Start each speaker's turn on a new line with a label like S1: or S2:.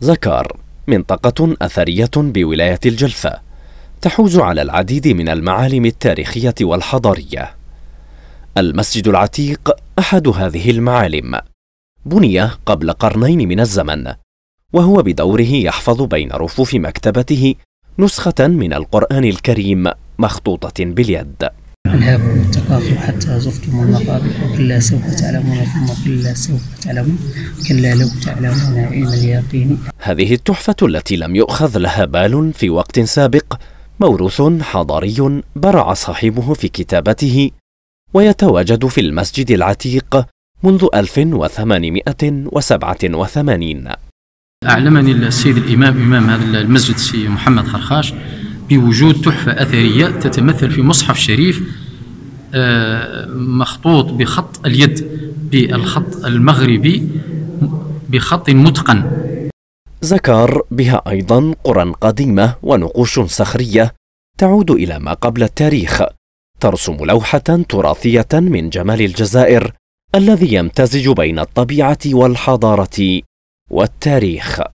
S1: زكار منطقة أثرية بولاية الجلفة تحوز على العديد من المعالم التاريخية والحضارية المسجد العتيق أحد هذه المعالم بني قبل قرنين من الزمن وهو بدوره يحفظ بين رفوف مكتبته نسخة من القرآن الكريم مخطوطة باليد
S2: الهاب والتكاثر حتى زرتم المقابر وكلا سوف تعلمون ثم كلا سوف تعلمون كلا لو تعلمون علم اليقين
S1: هذه التحفة التي لم يؤخذ لها بال في وقت سابق موروث حضاري برع صاحبه في كتابته ويتواجد في المسجد العتيق منذ 1887
S3: أعلمني السيد الإمام إمام هذا المسجد السي محمد خرخاش بوجود تحفة أثرية تتمثل في مصحف شريف آه، مخطوط بخط اليد بالخط المغربي بخط متقن
S1: زكار بها أيضا قرى قديمة ونقوش صخرية تعود إلى ما قبل التاريخ ترسم لوحة تراثية من جمال الجزائر الذي يمتزج بين الطبيعة والحضارة والتاريخ